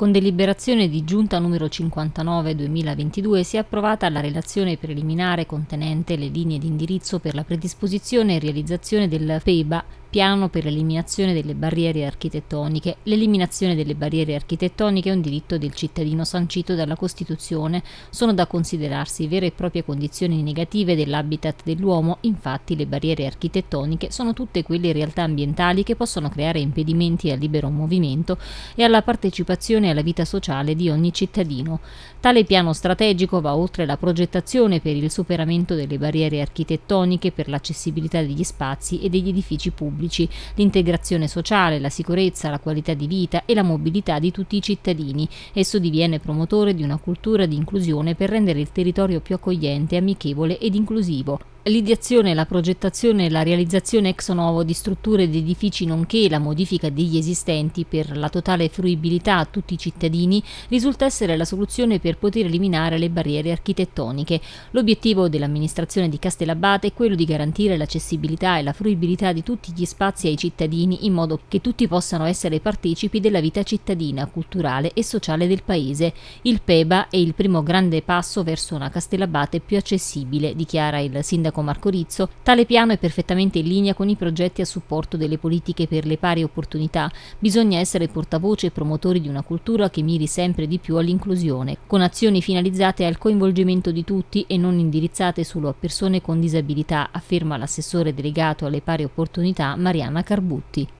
Con deliberazione di Giunta numero 59-2022 si è approvata la relazione preliminare contenente le linee di indirizzo per la predisposizione e realizzazione del PEBA piano per l'eliminazione delle barriere architettoniche. L'eliminazione delle barriere architettoniche è un diritto del cittadino sancito dalla Costituzione. Sono da considerarsi vere e proprie condizioni negative dell'habitat dell'uomo, infatti le barriere architettoniche sono tutte quelle realtà ambientali che possono creare impedimenti al libero movimento e alla partecipazione alla vita sociale di ogni cittadino. Tale piano strategico va oltre la progettazione per il superamento delle barriere architettoniche per l'accessibilità degli spazi e degli edifici pubblici pubblici, l'integrazione sociale, la sicurezza, la qualità di vita e la mobilità di tutti i cittadini. Esso diviene promotore di una cultura di inclusione per rendere il territorio più accogliente, amichevole ed inclusivo. L'ideazione, la progettazione e la realizzazione ex novo di strutture ed edifici nonché la modifica degli esistenti per la totale fruibilità a tutti i cittadini risulta essere la soluzione per poter eliminare le barriere architettoniche. L'obiettivo dell'amministrazione di Castellabate è quello di garantire l'accessibilità e la fruibilità di tutti gli spazi ai cittadini in modo che tutti possano essere partecipi della vita cittadina, culturale e sociale del paese. Il PEBA è il primo grande passo verso una Castellabate più accessibile, dichiara il sindaco sindaco Marco Rizzo, tale piano è perfettamente in linea con i progetti a supporto delle politiche per le pari opportunità. Bisogna essere portavoce e promotori di una cultura che miri sempre di più all'inclusione, con azioni finalizzate al coinvolgimento di tutti e non indirizzate solo a persone con disabilità, afferma l'assessore delegato alle pari opportunità Mariana Carbutti.